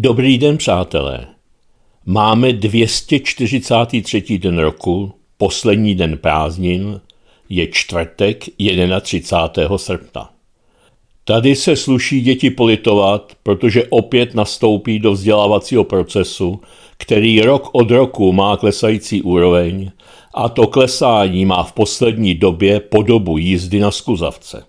Dobrý den, přátelé. Máme 243. den roku, poslední den prázdnin, je čtvrtek 31. srpna. Tady se sluší děti politovat, protože opět nastoupí do vzdělávacího procesu, který rok od roku má klesající úroveň a to klesání má v poslední době podobu jízdy na skuzavce.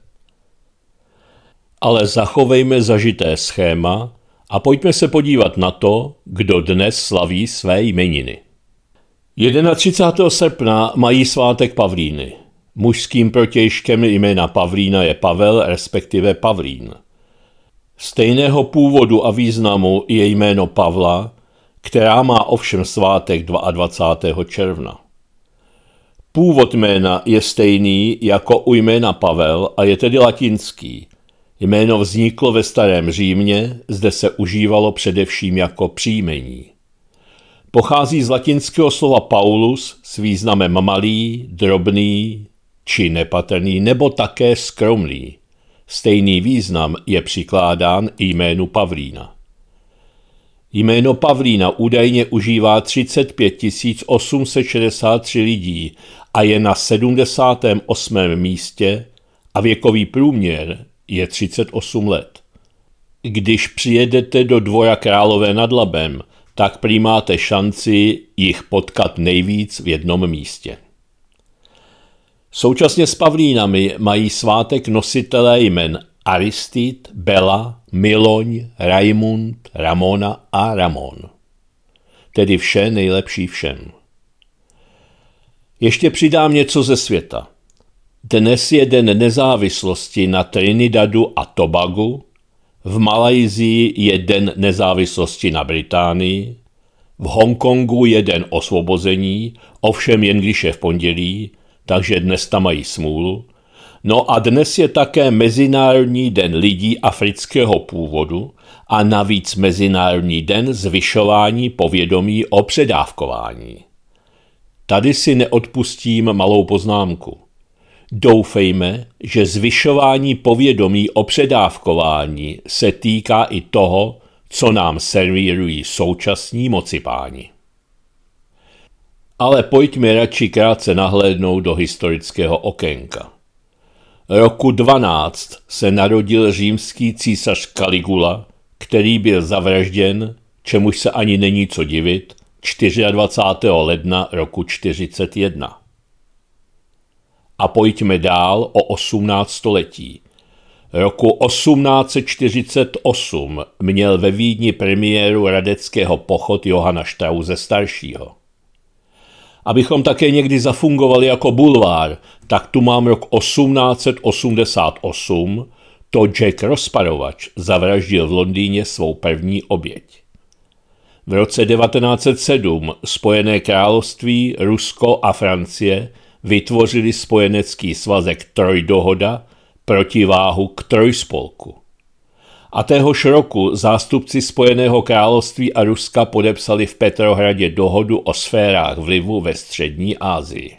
Ale zachovejme zažité schéma, a pojďme se podívat na to, kdo dnes slaví své jmeniny. 31. srpna mají svátek Pavlíny. Mužským protějškem jména Pavlína je Pavel, respektive Pavlín. Stejného původu a významu je jméno Pavla, která má ovšem svátek 22. června. Původ jména je stejný jako u jména Pavel a je tedy latinský – Jméno vzniklo ve starém Římě, zde se užívalo především jako příjmení. Pochází z latinského slova Paulus s významem malý, drobný či nepatrný nebo také skromný. Stejný význam je přikládán jménu Pavlína. Jméno Pavlína údajně užívá 35 863 lidí a je na 78. místě a věkový průměr je 38 let. Když přijedete do Dvoja Králové nad Labem, tak prý máte šanci jich potkat nejvíc v jednom místě. Současně s Pavlínami mají svátek nositelé jmen Aristid, Bela, Miloň, Raimund, Ramona a Ramon. Tedy vše nejlepší všem. Ještě přidám něco ze světa – dnes je den nezávislosti na Trinidadu a Tobagu, v Malajzii je den nezávislosti na Británii, v Hongkongu je den osvobození, ovšem jen když je v pondělí, takže dnes tam mají smůlu. No a dnes je také Mezinárodní den lidí afrického původu a navíc Mezinárodní den zvyšování povědomí o předávkování. Tady si neodpustím malou poznámku – Doufejme, že zvyšování povědomí o předávkování se týká i toho, co nám servírují současní mocipáni. Ale pojďme radši krátce nahlédnout do historického okénka. Roku 12 se narodil římský císař Caligula, který byl zavražděn, čemuž se ani není co divit, 24. ledna roku 41 a pojďme dál o 18 století. Roku 1848 měl ve Vídni premiéru radeckého pochod Johana Štrauze staršího. Abychom také někdy zafungovali jako bulvár, tak tu mám rok 1888, to Jack Rozparovač zavraždil v Londýně svou první oběť. V roce 1907 Spojené království, Rusko a Francie – vytvořili spojenecký svazek Trojdohoda protiváhu k Trojspolku. A téhož roku zástupci Spojeného království a Ruska podepsali v Petrohradě dohodu o sférách vlivu ve střední Asii.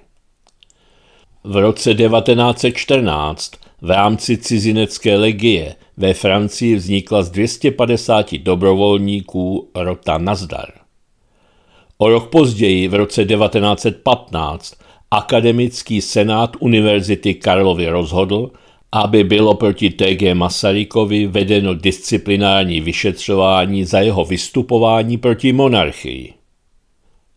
V roce 1914 v rámci cizinecké legie ve Francii vznikla z 250 dobrovolníků rota Nazdar. O rok později, v roce 1915, Akademický senát Univerzity Karlovy rozhodl, aby bylo proti TG Masarykovi vedeno disciplinární vyšetřování za jeho vystupování proti monarchii.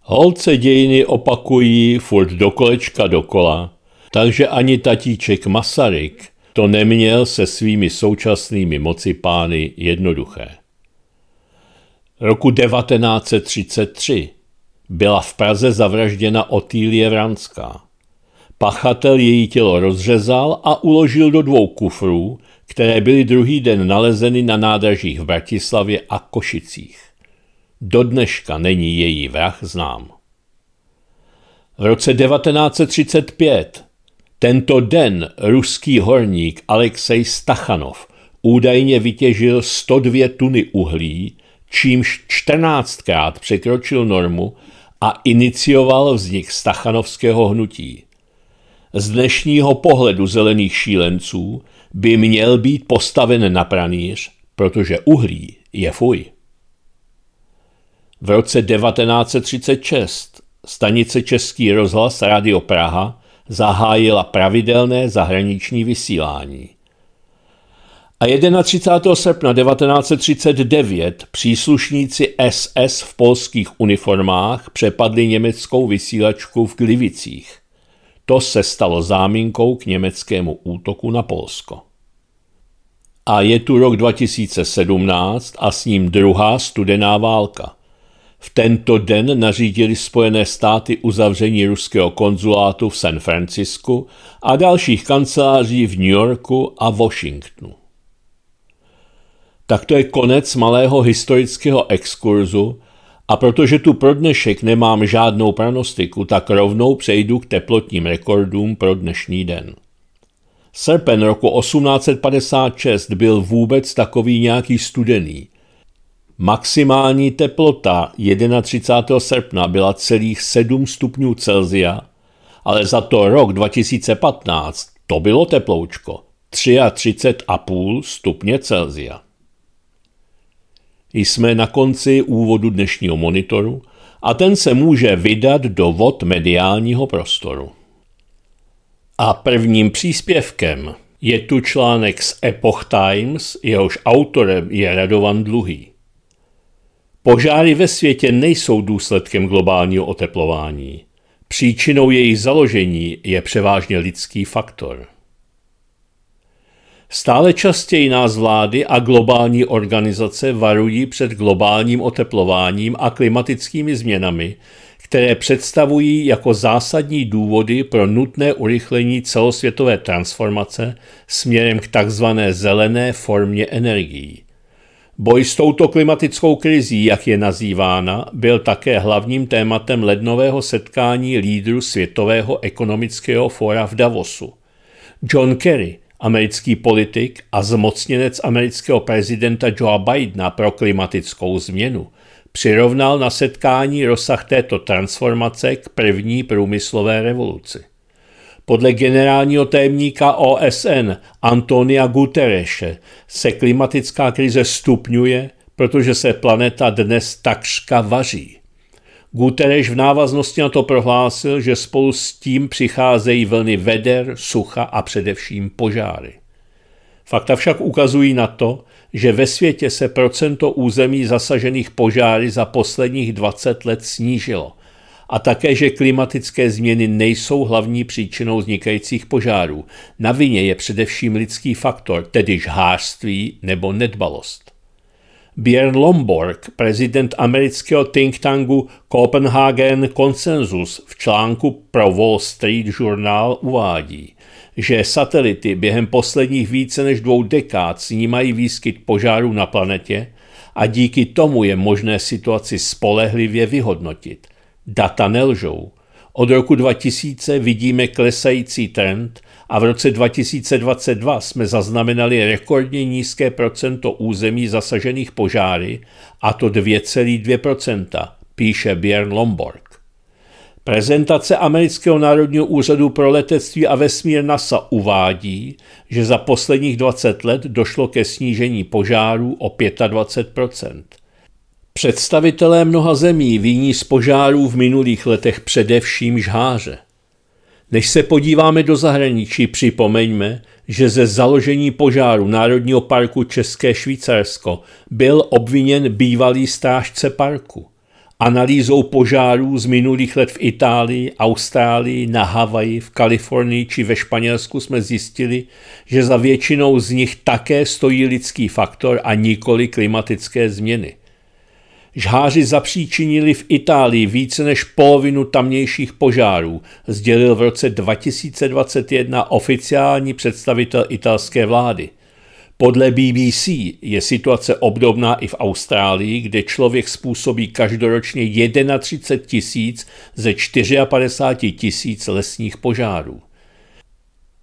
Holce dějiny opakují furt do kolečka dokola, takže ani tatíček Masaryk to neměl se svými současnými moci pány jednoduché. Roku 1933 byla v Praze zavražděna Otýlie Vranská. Pachatel její tělo rozřezal a uložil do dvou kufrů, které byly druhý den nalezeny na nádražích v Bratislavě a Košicích. Do dneška není její vrah znám. V roce 1935 tento den ruský horník Alexej Stachanov údajně vytěžil 102 tuny uhlí, čímž 14krát překročil normu, a inicioval vznik stachanovského hnutí. Z dnešního pohledu zelených šílenců by měl být postaven na pranýř, protože uhlí je fuj. V roce 1936 stanice Český rozhlas Radio Praha zahájila pravidelné zahraniční vysílání – a 31. srpna 1939 příslušníci SS v polských uniformách přepadli německou vysílačku v Glivicích. To se stalo záminkou k německému útoku na Polsko. A je tu rok 2017 a s ním druhá studená válka. V tento den nařídili Spojené státy uzavření ruského konzulátu v San Francisku a dalších kanceláří v New Yorku a Washingtonu tak to je konec malého historického exkurzu a protože tu pro dnešek nemám žádnou pranostiku, tak rovnou přejdu k teplotním rekordům pro dnešní den. Srpen roku 1856 byl vůbec takový nějaký studený. Maximální teplota 31. srpna byla celých 7 stupňů Celzia, ale za to rok 2015 to bylo teploučko 33,5 stupně Celzia. Jsme na konci úvodu dnešního monitoru a ten se může vydat do vod mediálního prostoru. A prvním příspěvkem je tu článek z Epoch Times, jehož autorem je Radovan Dluhý. Požáry ve světě nejsou důsledkem globálního oteplování. Příčinou jejich založení je převážně lidský faktor. Stále častěji nás vlády a globální organizace varují před globálním oteplováním a klimatickými změnami, které představují jako zásadní důvody pro nutné urychlení celosvětové transformace směrem k takzvané zelené formě energií. Boj s touto klimatickou krizí, jak je nazývána, byl také hlavním tématem lednového setkání lídru Světového ekonomického fóra v Davosu. John Kerry, americký politik a zmocněnec amerického prezidenta Joea Bidena pro klimatickou změnu, přirovnal na setkání rozsah této transformace k první průmyslové revoluci. Podle generálního témníka OSN Antonia Guterreše se klimatická krize stupňuje, protože se planeta dnes takřka vaří. Guterres v návaznosti na to prohlásil, že spolu s tím přicházejí vlny veder, sucha a především požáry. Fakta však ukazují na to, že ve světě se procento území zasažených požáry za posledních 20 let snížilo a také, že klimatické změny nejsou hlavní příčinou vznikajících požárů. Na vině je především lidský faktor, tedy žhářství nebo nedbalost. Björn Lomborg, prezident amerického think tanku Copenhagen Consensus, v článku pro Wall Street Journal uvádí, že satelity během posledních více než dvou dekád snímají výskyt požárů na planetě a díky tomu je možné situaci spolehlivě vyhodnotit. Data nelžou. Od roku 2000 vidíme klesající trend – a v roce 2022 jsme zaznamenali rekordně nízké procento území zasažených požáry, a to 2,2%, píše Björn Lomborg. Prezentace Amerického národního úřadu pro letectví a vesmír NASA uvádí, že za posledních 20 let došlo ke snížení požárů o 25 Představitelé mnoha zemí viní z požárů v minulých letech především žháře. Než se podíváme do zahraničí, připomeňme, že ze založení požáru Národního parku České Švýcarsko byl obviněn bývalý strážce parku. Analýzou požárů z minulých let v Itálii, Austrálii, na Havaji, v Kalifornii či ve Španělsku jsme zjistili, že za většinou z nich také stojí lidský faktor a nikoli klimatické změny. Žháři zapříčinili v Itálii více než polovinu tamnějších požárů, sdělil v roce 2021 oficiální představitel italské vlády. Podle BBC je situace obdobná i v Austrálii, kde člověk způsobí každoročně 31 tisíc ze 54 tisíc lesních požárů.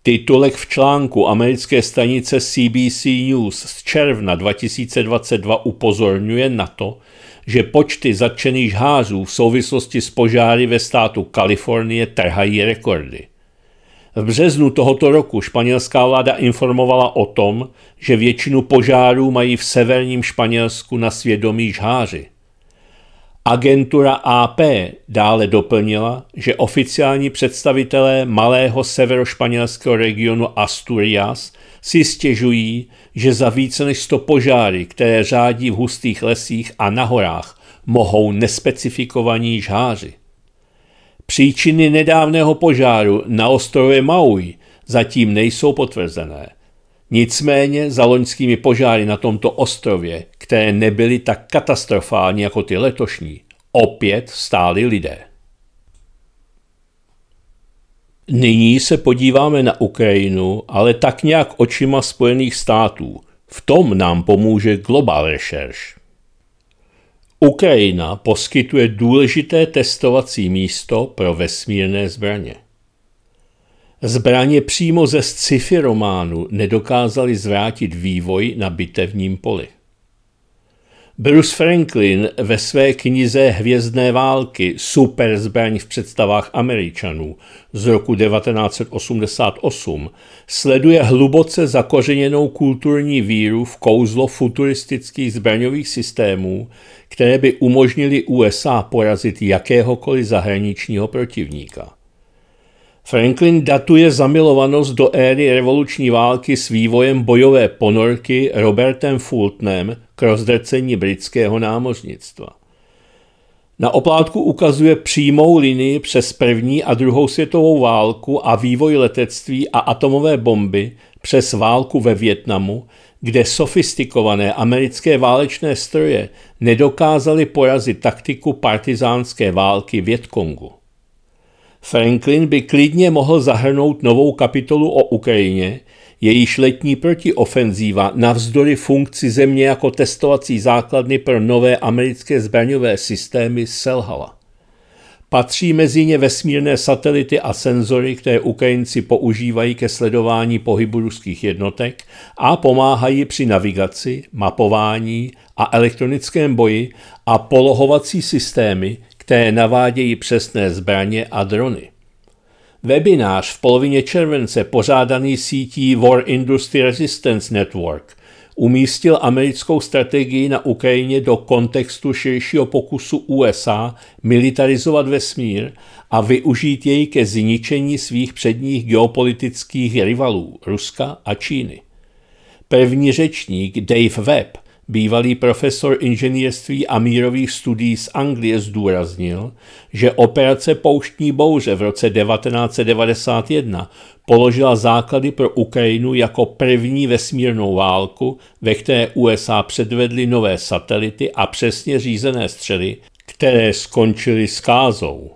Titulek v článku americké stanice CBC News z června 2022 upozorňuje na to, že počty zatčených házů v souvislosti s požáry ve státu Kalifornie trhají rekordy. V březnu tohoto roku španělská vláda informovala o tom, že většinu požárů mají v severním Španělsku na svědomí žháři. Agentura AP dále doplnila, že oficiální představitelé malého severošpanělského regionu Asturias si stěžují, že za více než 100 požáry, které řádí v hustých lesích a na horách, mohou nespecifikovaní žháři. Příčiny nedávného požáru na ostrově Maui zatím nejsou potvrzené. Nicméně za loňskými požáry na tomto ostrově, které nebyly tak katastrofální jako ty letošní, opět stáli lidé. Nyní se podíváme na Ukrajinu, ale tak nějak očima Spojených států. V tom nám pomůže Global Research. Ukrajina poskytuje důležité testovací místo pro vesmírné zbraně. Zbraně přímo ze sci-fi románu nedokázaly zvrátit vývoj na bitevním poli. Bruce Franklin ve své knize Hvězdné války Super zbraň v představách Američanů z roku 1988 sleduje hluboce zakořeněnou kulturní víru v kouzlo futuristických zbraňových systémů, které by umožnili USA porazit jakéhokoliv zahraničního protivníka. Franklin datuje zamilovanost do éry revoluční války s vývojem bojové ponorky Robertem Fultonem k rozdrcení britského námořnictva. Na oplátku ukazuje přímou linii přes první a druhou světovou válku a vývoj letectví a atomové bomby přes válku ve Větnamu, kde sofistikované americké válečné stroje nedokázaly porazit taktiku partizánské války Větkongu. Franklin by klidně mohl zahrnout novou kapitolu o Ukrajině, Jejíž letní protiofenzíva navzdory funkci země jako testovací základny pro nové americké zbraňové systémy selhala. Patří mezi ně vesmírné satelity a senzory, které Ukrajinci používají ke sledování pohybu ruských jednotek a pomáhají při navigaci, mapování a elektronickém boji a polohovací systémy, které navádějí přesné zbraně a drony. Webinář v polovině července pořádaný sítí War Industry Resistance Network umístil americkou strategii na Ukrajině do kontextu širšího pokusu USA militarizovat vesmír a využít jej ke zničení svých předních geopolitických rivalů Ruska a Číny. První řečník Dave Webb Bývalý profesor inženýrství a mírových studií z Anglie zdůraznil, že operace Pouštní bouře v roce 1991 položila základy pro Ukrajinu jako první vesmírnou válku, ve které USA předvedly nové satelity a přesně řízené střely, které skončily skázou.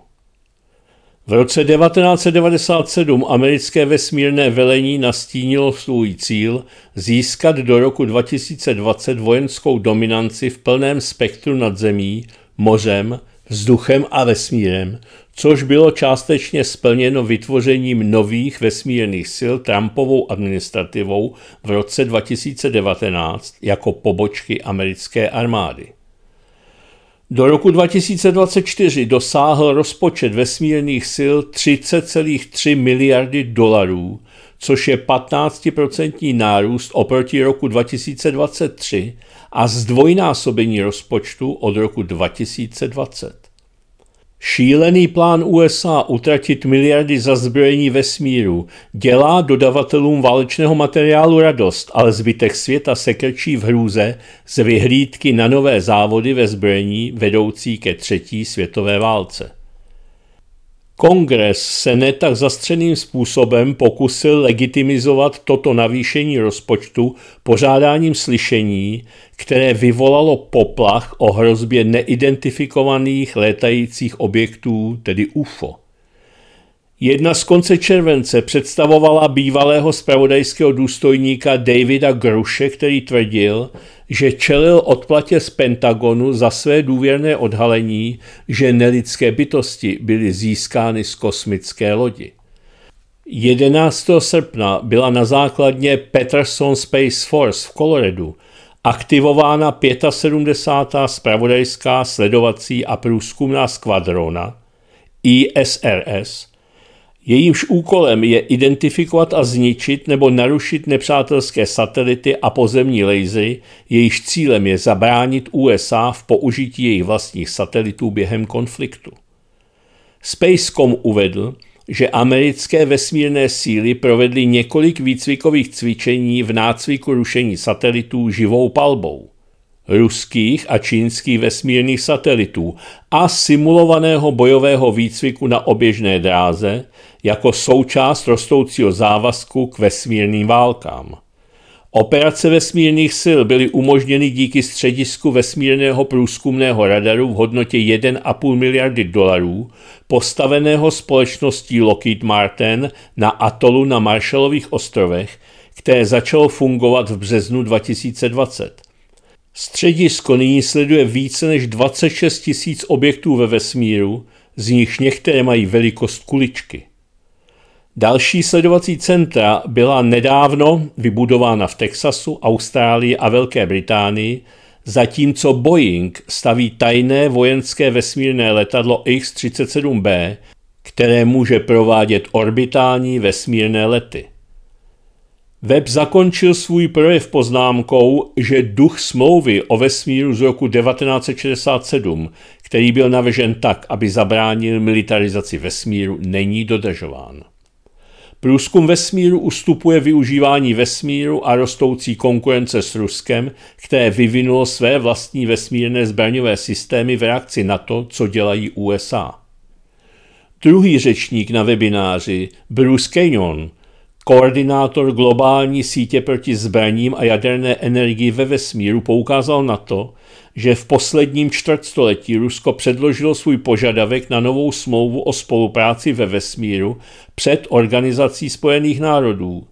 V roce 1997 americké vesmírné velení nastínilo svůj cíl získat do roku 2020 vojenskou dominanci v plném spektru nad zemí, mořem, vzduchem a vesmírem, což bylo částečně splněno vytvořením nových vesmírných sil Trumpovou administrativou v roce 2019 jako pobočky americké armády. Do roku 2024 dosáhl rozpočet vesmírných sil 30,3 miliardy dolarů, což je 15% nárůst oproti roku 2023 a zdvojnásobení rozpočtu od roku 2020. Šílený plán USA utratit miliardy za zbrojení vesmíru dělá dodavatelům válečného materiálu radost, ale zbytek světa se krčí v hrůze z vyhlídky na nové závody ve zbrojení vedoucí ke třetí světové válce. Kongres se ne tak zastřeným způsobem pokusil legitimizovat toto navýšení rozpočtu pořádáním slyšení, které vyvolalo poplach o hrozbě neidentifikovaných létajících objektů, tedy UFO. Jedna z konce července představovala bývalého spravodajského důstojníka Davida Gruše, který tvrdil, že čelil odplatě z Pentagonu za své důvěrné odhalení, že nelidské bytosti byly získány z kosmické lodi. 11. srpna byla na základně Peterson Space Force v Coloradu aktivována 75. spravodajská sledovací a průzkumná skvadrona ISRS – Jejímž úkolem je identifikovat a zničit nebo narušit nepřátelské satelity a pozemní lasery, jejíž cílem je zabránit USA v použití jejich vlastních satelitů během konfliktu. Spacecom uvedl, že americké vesmírné síly provedly několik výcvikových cvičení v nácviku rušení satelitů živou palbou – ruských a čínských vesmírných satelitů a simulovaného bojového výcviku na oběžné dráze jako součást rostoucího závazku k vesmírným válkám. Operace vesmírných sil byly umožněny díky středisku vesmírného průzkumného radaru v hodnotě 1,5 miliardy dolarů, postaveného společností Lockheed Martin na atolu na Marshallových ostrovech, které začalo fungovat v březnu 2020. Středisko nyní sleduje více než 26 tisíc objektů ve vesmíru, z nichž některé mají velikost kuličky. Další sledovací centra byla nedávno vybudována v Texasu, Austrálii a Velké Británii, zatímco Boeing staví tajné vojenské vesmírné letadlo X-37B, které může provádět orbitální vesmírné lety. Web zakončil svůj projev poznámkou, že duch smlouvy o vesmíru z roku 1967, který byl navržen tak, aby zabránil militarizaci vesmíru, není dodržován. Průzkum vesmíru ustupuje využívání vesmíru a rostoucí konkurence s Ruskem, které vyvinulo své vlastní vesmírné zbraňové systémy v reakci na to, co dělají USA. Druhý řečník na webináři, Bruce Kenyon, Koordinátor globální sítě proti zbraním a jaderné energii ve vesmíru poukázal na to, že v posledním čtvrtstoletí Rusko předložilo svůj požadavek na novou smlouvu o spolupráci ve vesmíru před Organizací spojených národů.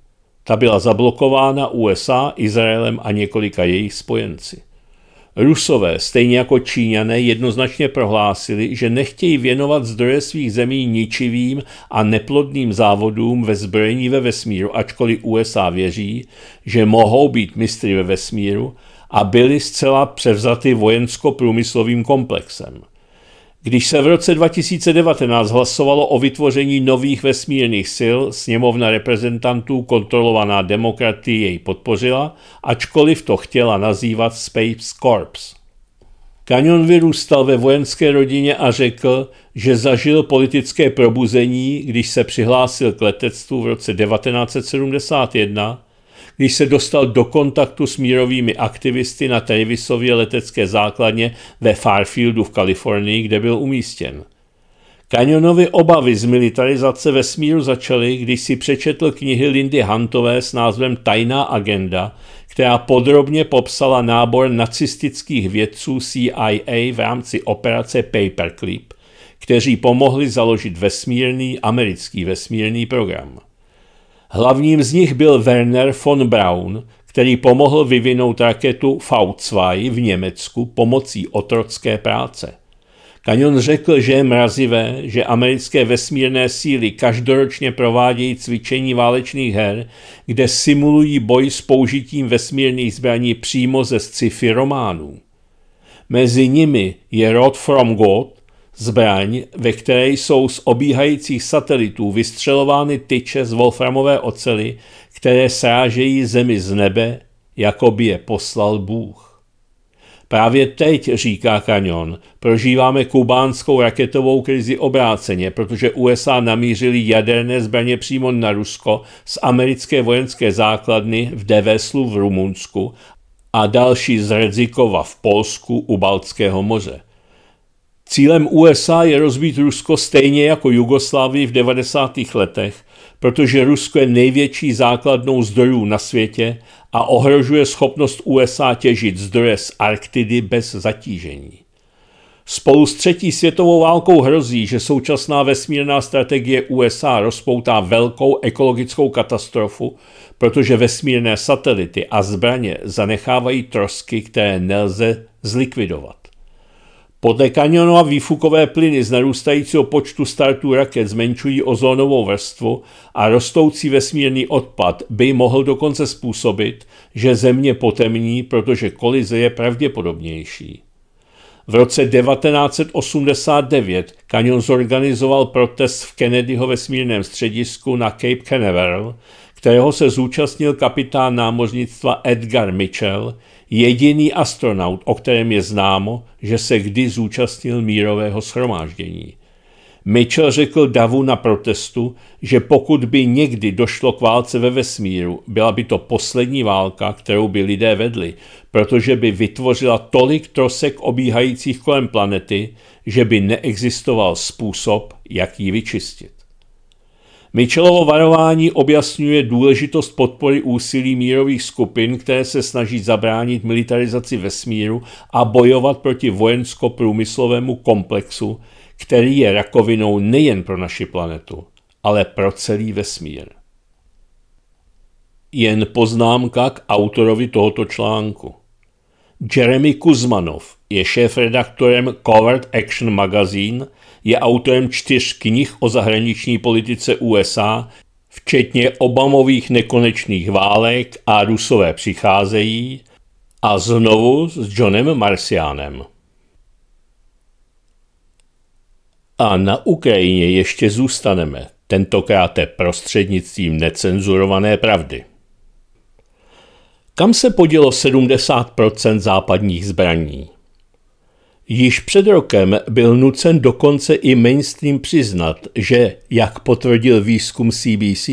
Ta byla zablokována USA, Izraelem a několika jejich spojenci. Rusové, stejně jako Číňané, jednoznačně prohlásili, že nechtějí věnovat zdroje svých zemí ničivým a neplodným závodům ve zbrojení ve vesmíru, ačkoliv USA věří, že mohou být mistry ve vesmíru a byly zcela převzaty vojensko-průmyslovým komplexem. Když se v roce 2019 hlasovalo o vytvoření nových vesmírných sil, sněmovna reprezentantů kontrolovaná demokratii jej podpořila, ačkoliv to chtěla nazývat Space Corps. Canyon vyrůstal ve vojenské rodině a řekl, že zažil politické probuzení, když se přihlásil k letectvu v roce 1971 když se dostal do kontaktu s mírovými aktivisty na Travisově letecké základně ve Fairfieldu v Kalifornii, kde byl umístěn. kanionovy obavy z militarizace vesmíru začaly, když si přečetl knihy Lindy Huntové s názvem Tajná agenda, která podrobně popsala nábor nacistických vědců CIA v rámci operace Paperclip, kteří pomohli založit vesmírný americký vesmírný program. Hlavním z nich byl Werner von Braun, který pomohl vyvinout raketu V2 v Německu pomocí otrocké práce. Kanion řekl, že je mrazivé, že americké vesmírné síly každoročně provádějí cvičení válečných her, kde simulují boj s použitím vesmírných zbraní přímo ze sci-fi románů. Mezi nimi je Rod from God, Zbraň, ve které jsou z obíhajících satelitů vystřelovány tyče z wolframové ocely, které srážejí zemi z nebe, jako by je poslal Bůh. Právě teď, říká Kanion, prožíváme kubánskou raketovou krizi obráceně, protože USA namířili jaderné zbraně přímo na Rusko z americké vojenské základny v Deveslu v Rumunsku a další z Redzikova v Polsku u Baltského moře. Cílem USA je rozbít Rusko stejně jako Jugoslávii v 90. letech, protože Rusko je největší základnou zdrojů na světě a ohrožuje schopnost USA těžit zdroje z Arktidy bez zatížení. Spolu s třetí světovou válkou hrozí, že současná vesmírná strategie USA rozpoutá velkou ekologickou katastrofu, protože vesmírné satelity a zbraně zanechávají trosky, které nelze zlikvidovat. Podle kanionu a výfukové plyny z narůstajícího počtu startů raket zmenšují ozónovou vrstvu a rostoucí vesmírný odpad by mohl dokonce způsobit, že Země potemní, protože kolize je pravděpodobnější. V roce 1989 kanion zorganizoval protest v Kennedyho vesmírném středisku na Cape Canaveral, kterého se zúčastnil kapitán námořnictva Edgar Mitchell, jediný astronaut, o kterém je známo, že se kdy zúčastnil mírového schromáždění. Mitchell řekl Davu na protestu, že pokud by někdy došlo k válce ve vesmíru, byla by to poslední válka, kterou by lidé vedli, protože by vytvořila tolik trosek obíhajících kolem planety, že by neexistoval způsob, jak ji vyčistit. Mitchellovo varování objasňuje důležitost podpory úsilí mírových skupin, které se snaží zabránit militarizaci vesmíru a bojovat proti vojensko-průmyslovému komplexu, který je rakovinou nejen pro naši planetu, ale pro celý vesmír. Jen poznámka k autorovi tohoto článku. Jeremy Kuzmanov je šéf-redaktorem Covert Action Magazine – je autorem čtyř knih o zahraniční politice USA, včetně Obamových nekonečných válek a Rusové přicházejí a znovu s Johnem Marcianem. A na Ukrajině ještě zůstaneme, tentokrát prostřednictvím necenzurované pravdy. Kam se podělo 70% západních zbraní? Již před rokem byl nucen dokonce i mainstream přiznat, že, jak potvrdil výzkum CBC,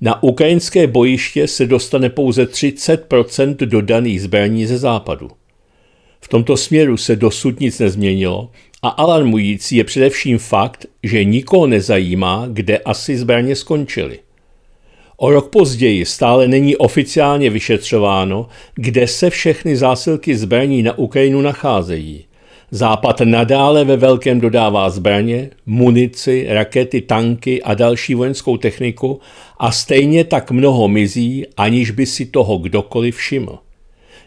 na ukrajinské bojiště se dostane pouze 30 dodaných zbraní ze západu. V tomto směru se dosud nic nezměnilo a alarmující je především fakt, že nikoho nezajímá, kde asi zbraně skončily. O rok později stále není oficiálně vyšetřováno, kde se všechny zásilky zbraní na Ukrajinu nacházejí – Západ nadále ve velkém dodává zbraně, munici, rakety, tanky a další vojenskou techniku a stejně tak mnoho mizí, aniž by si toho kdokoliv všiml.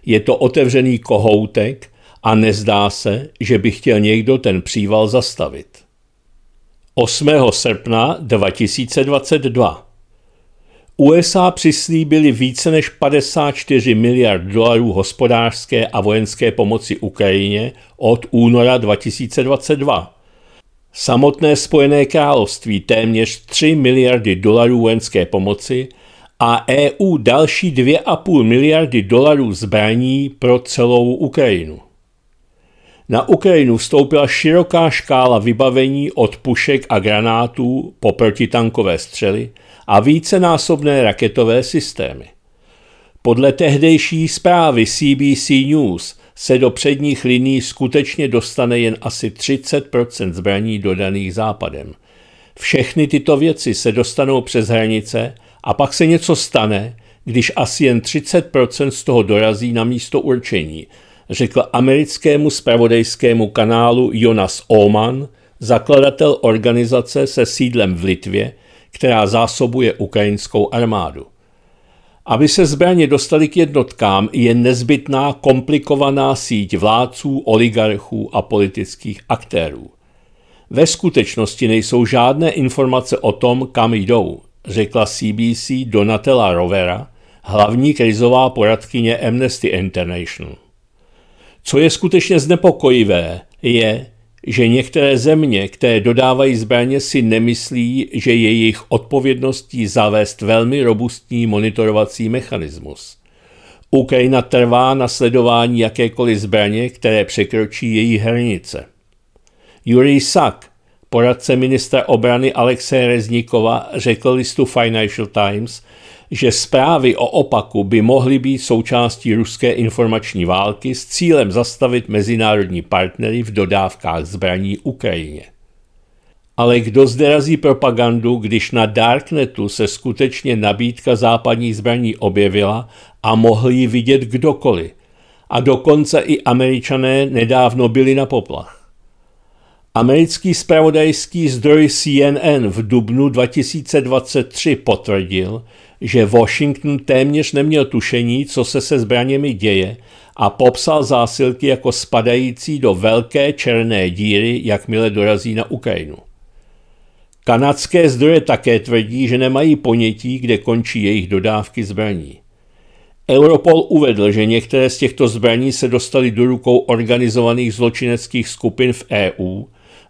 Je to otevřený kohoutek a nezdá se, že by chtěl někdo ten příval zastavit. 8. srpna 2022 USA přislíbili více než 54 miliard dolarů hospodářské a vojenské pomoci Ukrajině od února 2022. Samotné Spojené království téměř 3 miliardy dolarů vojenské pomoci a EU další 2,5 miliardy dolarů zbraní pro celou Ukrajinu. Na Ukrajinu vstoupila široká škála vybavení od pušek a granátů po protitankové střely – a vícenásobné raketové systémy. Podle tehdejší zprávy CBC News se do předních liní skutečně dostane jen asi 30 zbraní dodaných západem. Všechny tyto věci se dostanou přes hranice a pak se něco stane, když asi jen 30 z toho dorazí na místo určení, řekl americkému spravodajskému kanálu Jonas Oman, zakladatel organizace se sídlem v Litvě, která zásobuje ukrajinskou armádu. Aby se zbraně dostaly k jednotkám, je nezbytná komplikovaná síť vládců, oligarchů a politických aktérů. Ve skutečnosti nejsou žádné informace o tom, kam jdou, řekla CBC Donatella Rovera, hlavní krizová poradkyně Amnesty International. Co je skutečně znepokojivé, je, že některé země, které dodávají zbraně, si nemyslí, že je jejich odpovědností zavést velmi robustní monitorovací mechanismus. Ukrajina trvá na sledování jakékoliv zbraně, které překročí její hranice. Jurij Sak, poradce ministra obrany Alexeje Reznikova, řekl listu Financial Times, že zprávy o opaku by mohly být součástí ruské informační války s cílem zastavit mezinárodní partnery v dodávkách zbraní Ukrajině. Ale kdo zderazí propagandu, když na Darknetu se skutečně nabídka západní zbraní objevila a mohl ji vidět kdokoliv? A dokonce i američané nedávno byli na poplach. Americký spravodajský zdroj CNN v dubnu 2023 potvrdil, že Washington téměř neměl tušení, co se se zbraněmi děje a popsal zásilky jako spadající do velké černé díry, jakmile dorazí na Ukrajinu. Kanadské zdroje také tvrdí, že nemají ponětí, kde končí jejich dodávky zbraní. Europol uvedl, že některé z těchto zbraní se dostaly do rukou organizovaných zločineckých skupin v EU,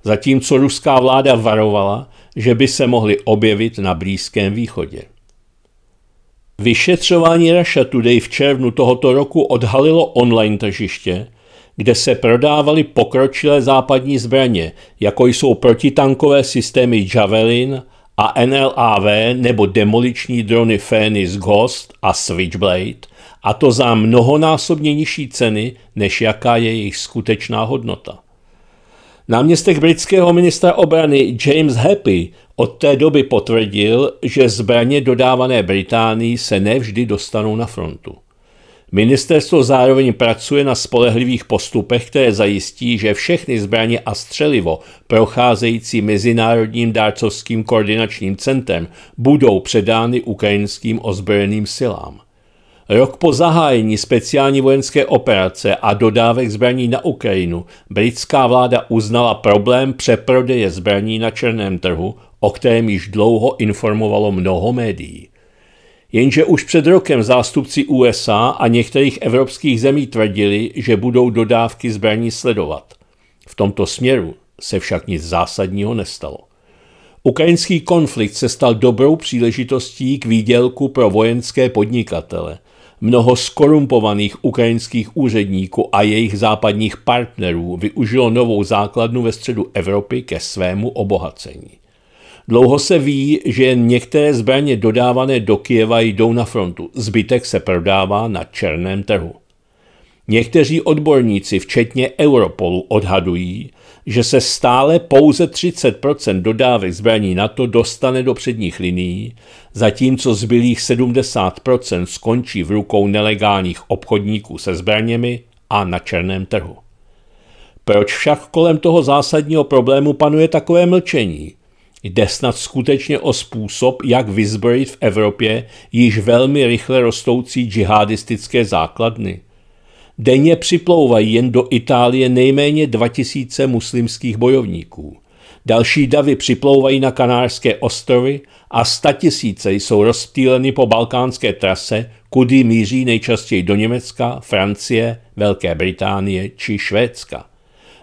zatímco ruská vláda varovala, že by se mohly objevit na Blízkém východě. Vyšetřování Russia Today v červnu tohoto roku odhalilo online tržiště, kde se prodávaly pokročilé západní zbraně, jako jsou protitankové systémy Javelin a NLAV nebo demoliční drony Phoenix Ghost a Switchblade, a to za mnohonásobně nižší ceny, než jaká je jejich skutečná hodnota. Náměstek britského ministra obrany James Happy od té doby potvrdil, že zbraně dodávané Británii se nevždy dostanou na frontu. Ministerstvo zároveň pracuje na spolehlivých postupech, které zajistí, že všechny zbraně a střelivo procházející Mezinárodním dárcovským koordinačním centrem budou předány ukrajinským ozbrojeným silám. Rok po zahájení speciální vojenské operace a dodávek zbraní na Ukrajinu britská vláda uznala problém přeprodeje zbraní na černém trhu, o kterém již dlouho informovalo mnoho médií. Jenže už před rokem zástupci USA a některých evropských zemí tvrdili, že budou dodávky zbraní sledovat. V tomto směru se však nic zásadního nestalo. Ukrajinský konflikt se stal dobrou příležitostí k výdělku pro vojenské podnikatele – Mnoho skorumpovaných ukrajinských úředníků a jejich západních partnerů využilo novou základnu ve středu Evropy ke svému obohacení. Dlouho se ví, že jen některé zbraně dodávané do Kijeva jdou na frontu, zbytek se prodává na černém trhu. Někteří odborníci, včetně Europolu, odhadují, že se stále pouze 30 dodávek zbraní NATO dostane do předních linií, zatímco zbylých 70 skončí v rukou nelegálních obchodníků se zbraněmi a na černém trhu. Proč však kolem toho zásadního problému panuje takové mlčení? Jde snad skutečně o způsob, jak vyzbrojit v Evropě již velmi rychle rostoucí džihadistické základny? Denně připlouvají jen do Itálie nejméně 2000 muslimských bojovníků. Další davy připlouvají na Kanárské ostrovy a statisíce jsou rozptýleny po balkánské trase, kudy míří nejčastěji do Německa, Francie, Velké Británie či Švédska.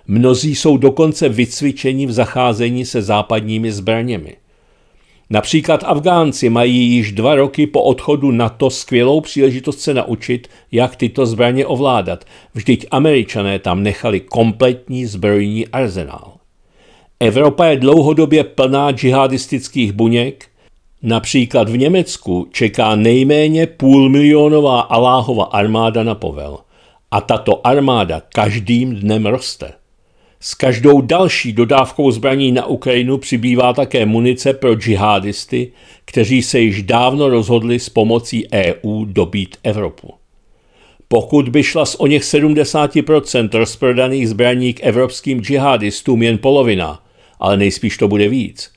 Mnozí jsou dokonce vycvičeni v zacházení se západními zbraněmi. Například Afgánci mají již dva roky po odchodu NATO skvělou příležitost se naučit, jak tyto zbraně ovládat. Vždyť američané tam nechali kompletní zbrojní arzenál. Evropa je dlouhodobě plná džihadistických buněk, Například v Německu čeká nejméně půlmilionová Aláhova armáda na povel. A tato armáda každým dnem roste. S každou další dodávkou zbraní na Ukrajinu přibývá také munice pro džihadisty, kteří se již dávno rozhodli s pomocí EU dobít Evropu. Pokud by šla z o něch 70% rozprodaných zbraní k evropským džihadistům jen polovina, ale nejspíš to bude víc,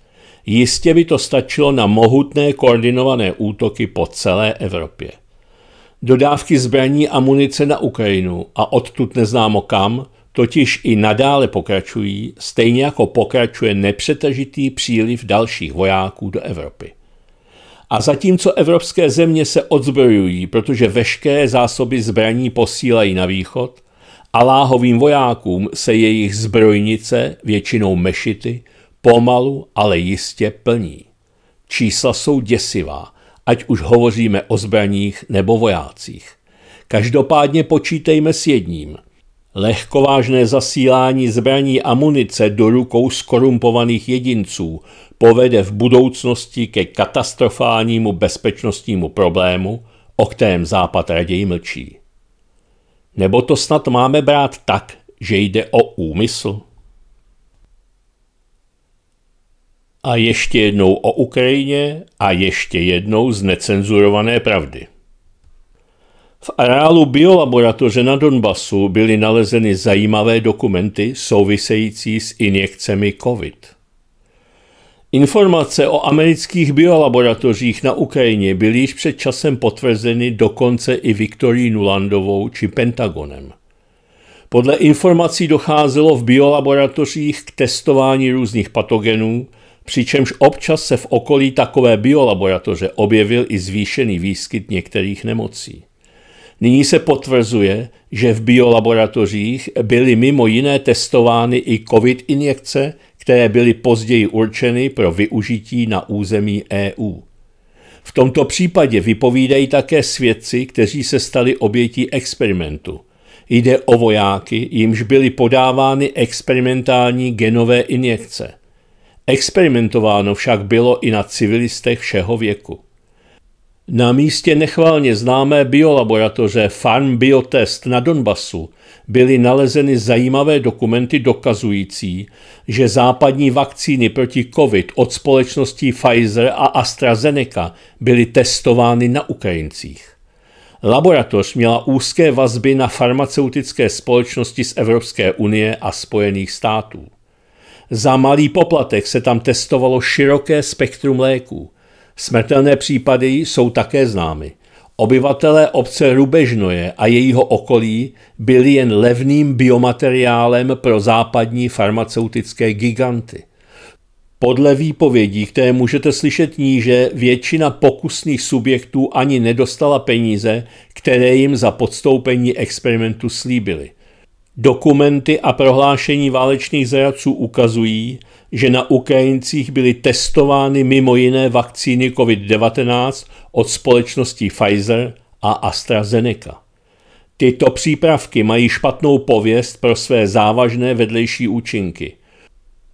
jistě by to stačilo na mohutné koordinované útoky po celé Evropě. Dodávky zbraní a munice na Ukrajinu a odtud neznámo kam – totiž i nadále pokračují, stejně jako pokračuje nepřetažitý příliv dalších vojáků do Evropy. A zatímco evropské země se odzbrojují, protože veškeré zásoby zbraní posílají na východ, Aláhovým vojákům se jejich zbrojnice, většinou mešity, pomalu, ale jistě plní. Čísla jsou děsivá, ať už hovoříme o zbraních nebo vojácích. Každopádně počítejme s jedním, Lehkovážné zasílání zbraní a munice do rukou skorumpovaných jedinců povede v budoucnosti ke katastrofálnímu bezpečnostnímu problému, o kterém Západ raději mlčí. Nebo to snad máme brát tak, že jde o úmysl? A ještě jednou o Ukrajině a ještě jednou z necenzurované pravdy. V areálu biolaboratoře na Donbasu byly nalezeny zajímavé dokumenty související s injekcemi COVID. Informace o amerických biolaboratořích na Ukrajině byly již před časem potvrzeny dokonce i Viktorií Nulandovou či Pentagonem. Podle informací docházelo v biolaboratořích k testování různých patogenů, přičemž občas se v okolí takové biolaboratoře objevil i zvýšený výskyt některých nemocí. Nyní se potvrzuje, že v biolaboratořích byly mimo jiné testovány i COVID injekce, které byly později určeny pro využití na území EU. V tomto případě vypovídají také svědci, kteří se stali obětí experimentu. Jde o vojáky, jimž byly podávány experimentální genové injekce. Experimentováno však bylo i na civilistech všeho věku. Na místě nechválně známé biolaboratoře Farm Biotest na Donbasu byly nalezeny zajímavé dokumenty dokazující, že západní vakcíny proti COVID od společností Pfizer a AstraZeneca byly testovány na Ukrajincích. Laboratoř měla úzké vazby na farmaceutické společnosti z Evropské unie a Spojených států. Za malý poplatek se tam testovalo široké spektrum léků – Smrtelné případy jsou také známy. Obyvatelé obce Rubežnoje a jejího okolí byli jen levným biomateriálem pro západní farmaceutické giganty. Podle výpovědí, které můžete slyšet níže, většina pokusných subjektů ani nedostala peníze, které jim za podstoupení experimentu slíbili. Dokumenty a prohlášení válečných zajaců ukazují, že na Ukrajincích byly testovány mimo jiné vakcíny COVID-19 od společností Pfizer a AstraZeneca. Tyto přípravky mají špatnou pověst pro své závažné vedlejší účinky.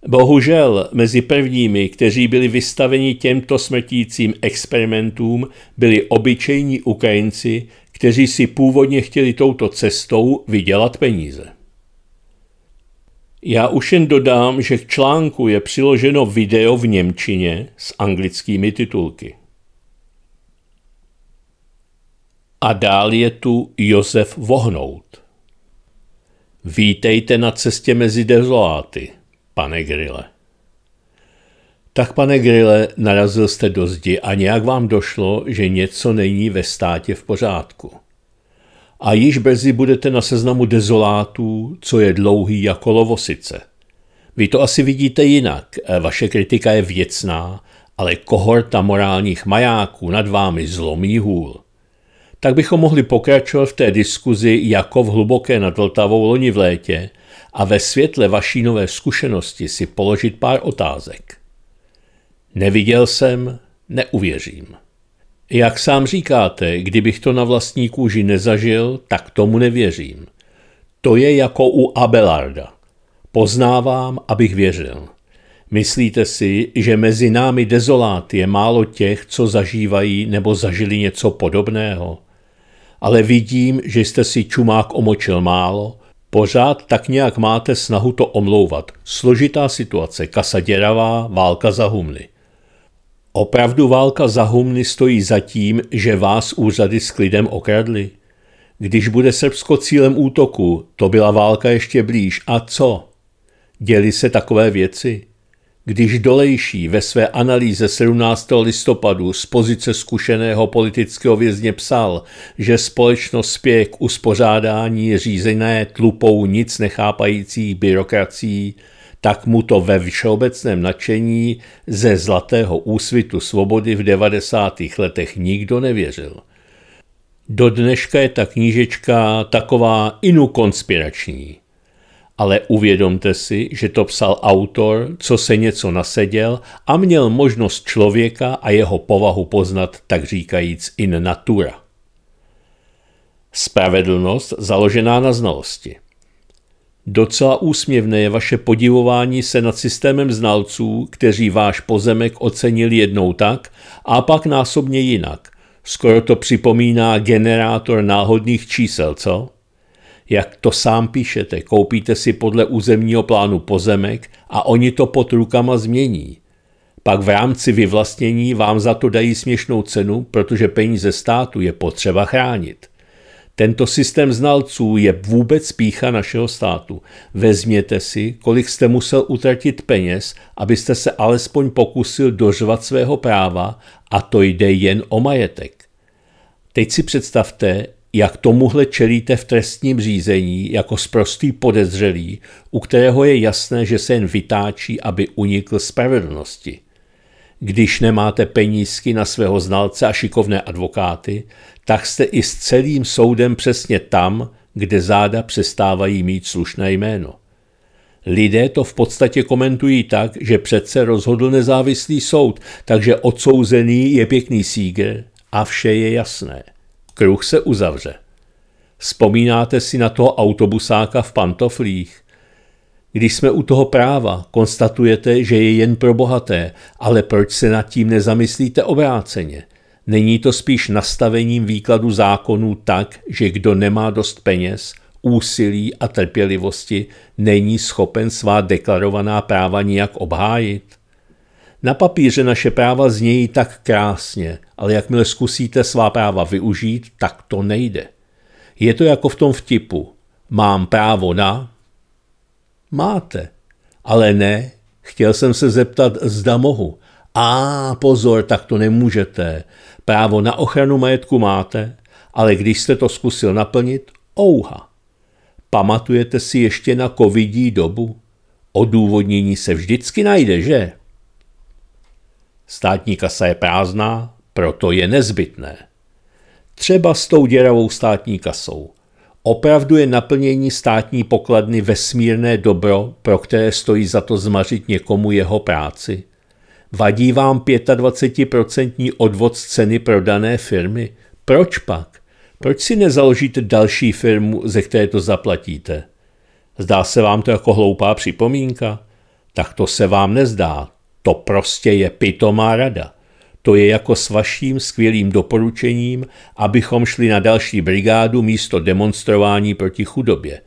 Bohužel mezi prvními, kteří byli vystaveni těmto smrtícím experimentům, byli obyčejní Ukrajinci, kteří si původně chtěli touto cestou vydělat peníze. Já už jen dodám, že k článku je přiloženo video v Němčině s anglickými titulky. A dál je tu Josef Vohnout. Vítejte na cestě mezi dezoláty, pane Grille. Tak, pane Grille, narazil jste do zdi a nějak vám došlo, že něco není ve státě v pořádku a již brzy budete na seznamu dezolátů, co je dlouhý jako lovosice. Vy to asi vidíte jinak, vaše kritika je věcná, ale kohorta morálních majáků nad vámi zlomí hůl. Tak bychom mohli pokračovat v té diskuzi jako v hluboké nad Vltavou loni v létě a ve světle vaší nové zkušenosti si položit pár otázek. Neviděl jsem, neuvěřím. Jak sám říkáte, kdybych to na vlastní kůži nezažil, tak tomu nevěřím. To je jako u Abelarda. Poznávám, abych věřil. Myslíte si, že mezi námi dezolát je málo těch, co zažívají nebo zažili něco podobného? Ale vidím, že jste si čumák omočil málo, pořád tak nějak máte snahu to omlouvat. Složitá situace, kasa děravá, válka za humny. Opravdu válka za humny stojí za tím, že vás úřady s klidem okradly? Když bude Srbsko cílem útoku, to byla válka ještě blíž. A co? Děli se takové věci? Když Dolejší ve své analýze 17. listopadu z pozice zkušeného politického vězně psal, že společnost spěje k uspořádání řízené tlupou nic nechápající byrokracií, tak mu to ve všeobecném nadšení ze zlatého úsvitu svobody v 90. letech nikdo nevěřil. Do dneška je ta knížečka taková inu konspirační. Ale uvědomte si, že to psal autor, co se něco naseděl a měl možnost člověka a jeho povahu poznat, tak říkajíc, in natura. Spravedlnost založená na znalosti. Docela úsměvné je vaše podivování se nad systémem znalců, kteří váš pozemek ocenili jednou tak a pak násobně jinak. Skoro to připomíná generátor náhodných čísel, co? Jak to sám píšete, koupíte si podle územního plánu pozemek a oni to pod rukama změní. Pak v rámci vyvlastnění vám za to dají směšnou cenu, protože peníze státu je potřeba chránit. Tento systém znalců je vůbec spícha našeho státu. Vezměte si, kolik jste musel utratit peněz, abyste se alespoň pokusil dožvat svého práva a to jde jen o majetek. Teď si představte, jak tomuhle čelíte v trestním řízení jako sprostý podezřelý, u kterého je jasné, že se jen vytáčí, aby unikl spravedlnosti. Když nemáte penízky na svého znalce a šikovné advokáty, tak jste i s celým soudem přesně tam, kde záda přestávají mít slušné jméno. Lidé to v podstatě komentují tak, že přece rozhodl nezávislý soud, takže odsouzený je pěkný sígr a vše je jasné. Kruh se uzavře. Vzpomínáte si na toho autobusáka v pantoflích? Když jsme u toho práva, konstatujete, že je jen pro bohaté, ale proč se nad tím nezamyslíte obráceně? Není to spíš nastavením výkladu zákonů tak, že kdo nemá dost peněz, úsilí a trpělivosti, není schopen svá deklarovaná práva nijak obhájit? Na papíře naše práva znějí tak krásně, ale jakmile zkusíte svá práva využít, tak to nejde. Je to jako v tom vtipu. Mám právo na, Máte. Ale ne, chtěl jsem se zeptat, zda mohu. A pozor, tak to nemůžete. Právo na ochranu majetku máte, ale když jste to zkusil naplnit, ouha. Pamatujete si ještě na covidí dobu? Odůvodnění se vždycky najde, že? Státní kasa je prázdná, proto je nezbytné. Třeba s tou děravou státní kasou – Opravdu je naplnění státní pokladny vesmírné dobro, pro které stojí za to zmařit někomu jeho práci? Vadí vám 25% odvod z ceny prodané firmy? Proč pak? Proč si nezaložíte další firmu, ze které to zaplatíte? Zdá se vám to jako hloupá připomínka? Tak to se vám nezdá. To prostě je pitomá rada. To je jako s vaším skvělým doporučením, abychom šli na další brigádu místo demonstrování proti chudobě.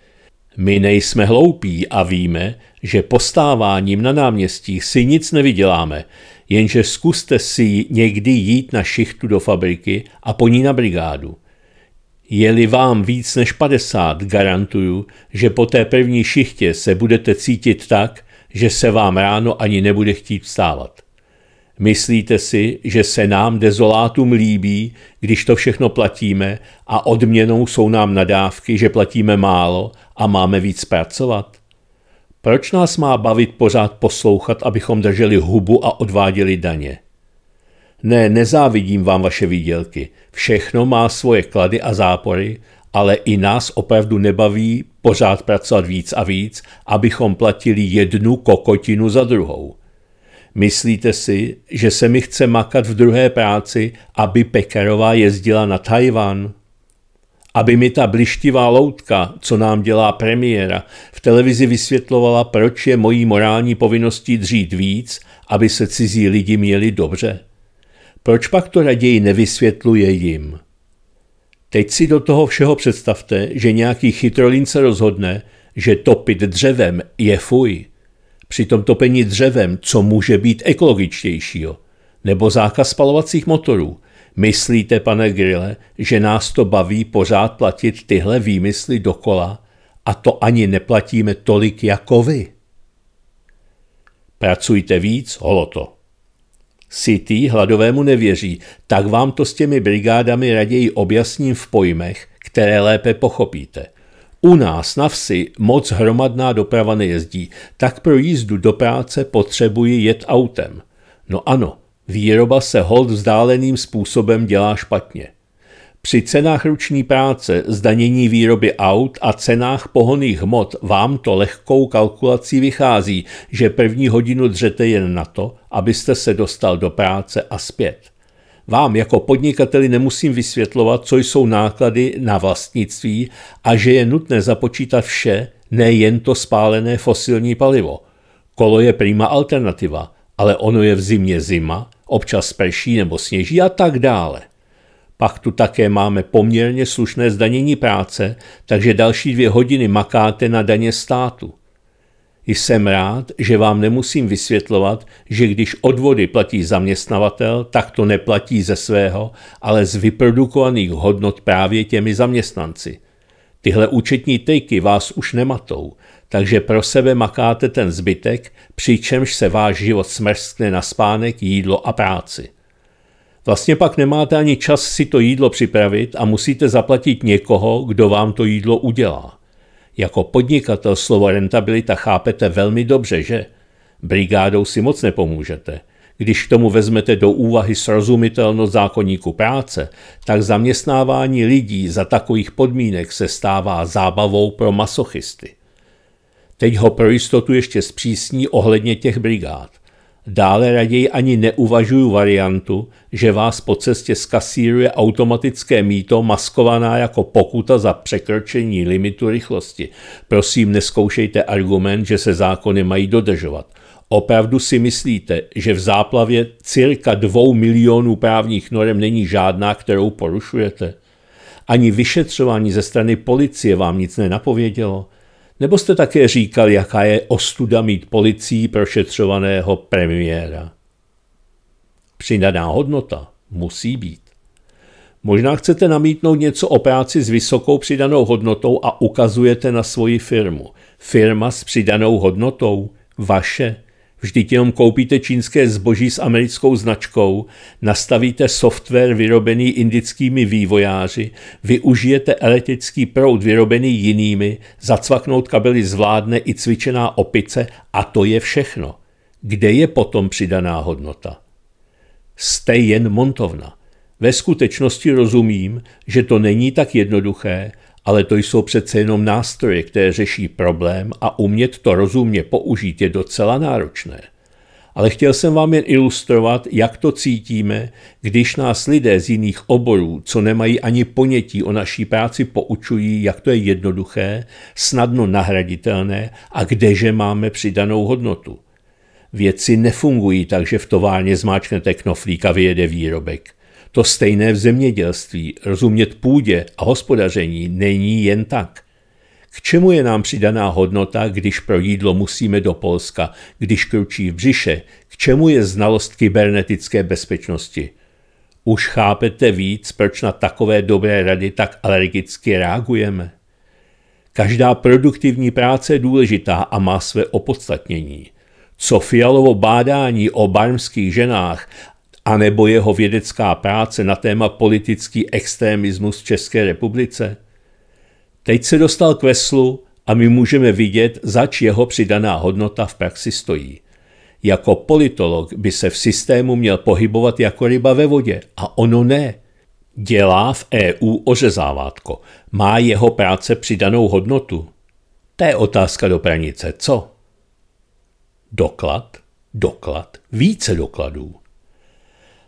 My nejsme hloupí a víme, že postáváním na náměstích si nic nevyděláme, jenže zkuste si někdy jít na šichtu do fabriky a po ní na brigádu. Je-li vám víc než 50, garantuju, že po té první šichtě se budete cítit tak, že se vám ráno ani nebude chtít vstávat. Myslíte si, že se nám dezolátům líbí, když to všechno platíme a odměnou jsou nám nadávky, že platíme málo a máme víc pracovat? Proč nás má bavit pořád poslouchat, abychom drželi hubu a odváděli daně? Ne, nezávidím vám vaše výdělky. Všechno má svoje klady a zápory, ale i nás opravdu nebaví pořád pracovat víc a víc, abychom platili jednu kokotinu za druhou. Myslíte si, že se mi chce makat v druhé práci, aby Pekarová jezdila na Tajvan? Aby mi ta blištivá loutka, co nám dělá premiéra, v televizi vysvětlovala, proč je mojí morální povinností dřít víc, aby se cizí lidi měli dobře? Proč pak to raději nevysvětluje jim? Teď si do toho všeho představte, že nějaký chytrolín se rozhodne, že topit dřevem je fuj Přitom topení dřevem, co může být ekologičtějšího? Nebo zákaz spalovacích motorů? Myslíte, pane Grille, že nás to baví pořád platit tyhle výmysly dokola a to ani neplatíme tolik jako vy? Pracujte víc, holoto. City hladovému nevěří, tak vám to s těmi brigádami raději objasním v pojmech, které lépe pochopíte – u nás na vsi moc hromadná doprava nejezdí, tak pro jízdu do práce potřebuji jet autem. No ano, výroba se hold vzdáleným způsobem dělá špatně. Při cenách ruční práce, zdanění výroby aut a cenách pohoných hmot vám to lehkou kalkulací vychází, že první hodinu dřete jen na to, abyste se dostal do práce a zpět. Vám jako podnikateli nemusím vysvětlovat, co jsou náklady na vlastnictví a že je nutné započítat vše, nejen to spálené fosilní palivo. Kolo je prima alternativa, ale ono je v zimě zima, občas prší nebo sněží a tak dále. Pak tu také máme poměrně slušné zdanění práce, takže další dvě hodiny makáte na daně státu. Jsem rád, že vám nemusím vysvětlovat, že když odvody platí zaměstnavatel, tak to neplatí ze svého, ale z vyprodukovaných hodnot právě těmi zaměstnanci. Tyhle účetní tejky vás už nematou, takže pro sebe makáte ten zbytek, přičemž se váš život smrskne na spánek, jídlo a práci. Vlastně pak nemáte ani čas si to jídlo připravit a musíte zaplatit někoho, kdo vám to jídlo udělá. Jako podnikatel slovo rentabilita chápete velmi dobře, že? Brigádou si moc nepomůžete. Když k tomu vezmete do úvahy srozumitelnost zákonníku práce, tak zaměstnávání lidí za takových podmínek se stává zábavou pro masochisty. Teď ho pro jistotu ještě zpřísní ohledně těch brigád – Dále raději ani neuvažuju variantu, že vás po cestě skasíruje automatické míto maskovaná jako pokuta za překročení limitu rychlosti. Prosím, neskoušejte argument, že se zákony mají dodržovat. Opravdu si myslíte, že v záplavě cirka dvou milionů právních norem není žádná, kterou porušujete? Ani vyšetřování ze strany policie vám nic nenapovědělo? Nebo jste také říkal, jaká je ostuda mít policií prošetřovaného premiéra? Přidaná hodnota musí být. Možná chcete namítnout něco o práci s vysokou přidanou hodnotou a ukazujete na svoji firmu. Firma s přidanou hodnotou, vaše Vždyť jenom koupíte čínské zboží s americkou značkou, nastavíte software vyrobený indickými vývojáři, využijete elektrický proud vyrobený jinými, zacvaknout kabely zvládne i cvičená opice a to je všechno. Kde je potom přidaná hodnota? Jste jen montovna. Ve skutečnosti rozumím, že to není tak jednoduché, ale to jsou přece jenom nástroje, které řeší problém a umět to rozumně použít je docela náročné. Ale chtěl jsem vám jen ilustrovat, jak to cítíme, když nás lidé z jiných oborů, co nemají ani ponětí o naší práci, poučují, jak to je jednoduché, snadno nahraditelné a kdeže máme přidanou hodnotu. Věci nefungují tak, že v továrně zmáčknete knoflík a vyjede výrobek – to stejné v zemědělství, rozumět půdě a hospodaření není jen tak. K čemu je nám přidaná hodnota, když pro jídlo musíme do Polska, když kručí v břiše? K čemu je znalost kybernetické bezpečnosti? Už chápete víc, proč na takové dobré rady tak alergicky reagujeme? Každá produktivní práce je důležitá a má své opodstatnění. Co fialovo bádání o barmských ženách anebo jeho vědecká práce na téma politický extremismus v České republice? Teď se dostal k veslu a my můžeme vidět, zač jeho přidaná hodnota v praxi stojí. Jako politolog by se v systému měl pohybovat jako ryba ve vodě a ono ne. Dělá v EU ořezávátko. Má jeho práce přidanou hodnotu? To je otázka do pranice, co? Doklad, doklad, více dokladů.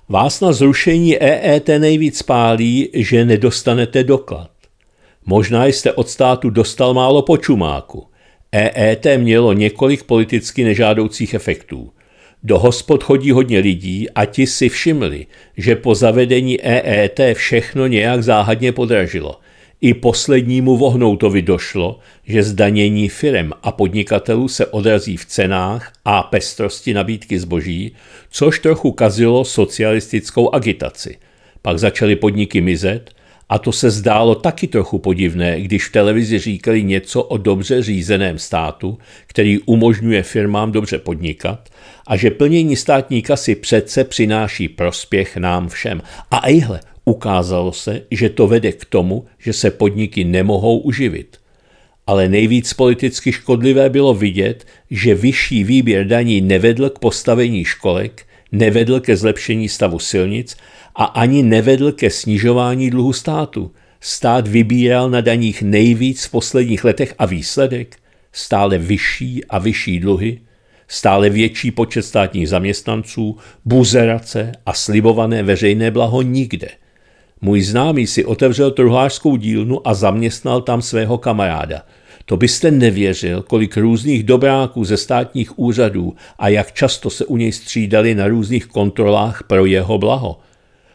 Vás na zrušení EET nejvíc pálí, že nedostanete doklad. Možná jste od státu dostal málo počumáku. EET mělo několik politicky nežádoucích efektů. Do hospod chodí hodně lidí a ti si všimli, že po zavedení EET všechno nějak záhadně podražilo – i poslednímu Vohnoutovi došlo, že zdanění firem a podnikatelů se odrazí v cenách a pestrosti nabídky zboží, což trochu kazilo socialistickou agitaci. Pak začaly podniky mizet a to se zdálo taky trochu podivné, když v televizi říkali něco o dobře řízeném státu, který umožňuje firmám dobře podnikat a že plnění státní kasy přece přináší prospěch nám všem. A ejhle, Ukázalo se, že to vede k tomu, že se podniky nemohou uživit. Ale nejvíc politicky škodlivé bylo vidět, že vyšší výběr daní nevedl k postavení školek, nevedl ke zlepšení stavu silnic a ani nevedl ke snižování dluhu státu. Stát vybíral na daních nejvíc v posledních letech a výsledek stále vyšší a vyšší dluhy, stále větší počet státních zaměstnanců, buzerace a slibované veřejné blaho nikde – můj známý si otevřel truhářskou dílnu a zaměstnal tam svého kamaráda. To byste nevěřil, kolik různých dobráků ze státních úřadů a jak často se u něj střídali na různých kontrolách pro jeho blaho.